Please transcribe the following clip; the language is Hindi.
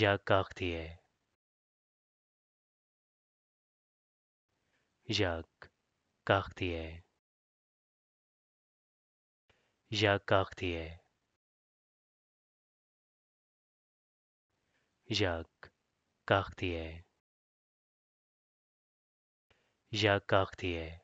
या काकतीय या काकतीय या काकतीय या काकतीय